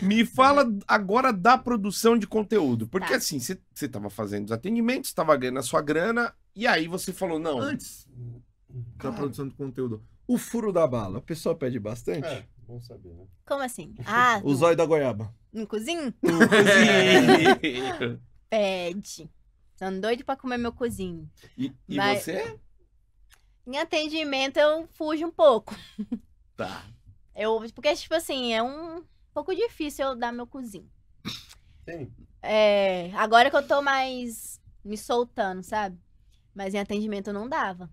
Me uhum. fala agora da produção de conteúdo. Porque tá. assim, você estava fazendo os atendimentos, estava ganhando a sua grana, e aí você falou, não. Antes da produção de conteúdo, o furo da bala, o pessoal pede bastante? É. Bom saber, né? Como assim? Ah, o no... zóio da goiaba. No cozinho? No cozinho. Pede. Tô tá doido pra comer meu cozinho. E, e Mas... você? Em atendimento eu fujo um pouco. Tá. Eu, porque, tipo assim, é um, pouco difícil eu dar meu cozinho. Sim. É, agora que eu tô mais me soltando, sabe? Mas em atendimento eu não dava.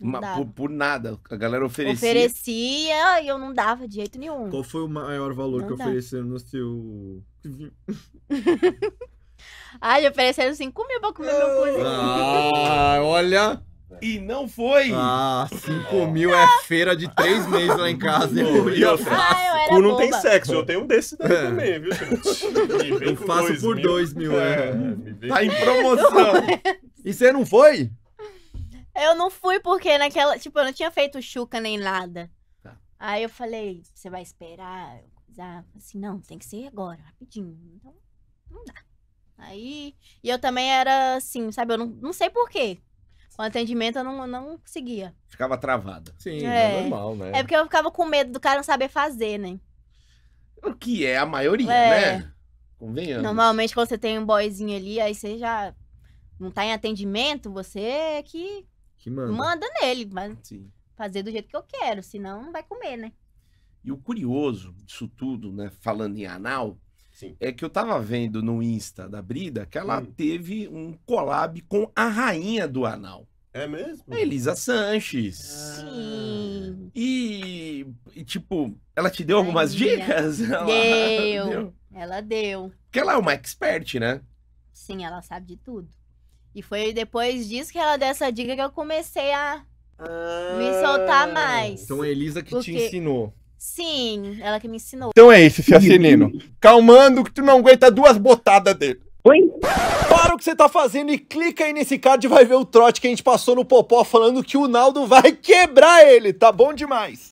Não dava. Por, por, nada. A galera oferecia. Oferecia e eu não dava de jeito nenhum. Qual foi o maior valor não que dá. ofereceram no seu. Ai, ofereceram 5 mil pra comer meu cozinho. Ah, olha! E não foi! Ah, 5 é. mil é feira de 3 meses lá em casa. e eu faço. Tu ah, não tem sexo, eu tenho um desse daí é. também, viu? Eu faço dois por 2 mil. mil, é. é. Tá em promoção. e você não foi? Eu não fui porque naquela. Tipo, eu não tinha feito chuca nem nada. Tá. Aí eu falei, você vai esperar? Ah, assim, não, tem que ser agora, rapidinho. Então, não dá. Aí. E eu também era assim, sabe? Eu não, não sei porquê o atendimento eu não, não conseguia. Ficava travado. Sim, é. é normal, né? É porque eu ficava com medo do cara não saber fazer, né? O que é a maioria, é. né? Convenhamos. Normalmente, quando você tem um boyzinho ali, aí você já não tá em atendimento, você é que, que manda. manda nele. Mas Sim. fazer do jeito que eu quero, senão não vai comer, né? E o curioso disso tudo, né? Falando em anal, Sim. é que eu tava vendo no Insta da Brida que ela hum. teve um collab com a rainha do anal. É mesmo? Elisa Sanches. Sim. E, e, tipo, ela te deu algumas dicas? Ela deu. deu. Ela deu. Porque ela é uma expert, né? Sim, ela sabe de tudo. E foi depois disso que ela deu essa dica que eu comecei a ah, me soltar mais. Então é a Elisa que Porque... te ensinou. Sim, ela que me ensinou. Então é isso, Fiacinino. Calmando que tu não aguenta duas botadas dele. Oi? Para o que você tá fazendo e clica aí nesse card e vai ver o trote que a gente passou no Popó falando que o Naldo vai quebrar ele, tá bom demais.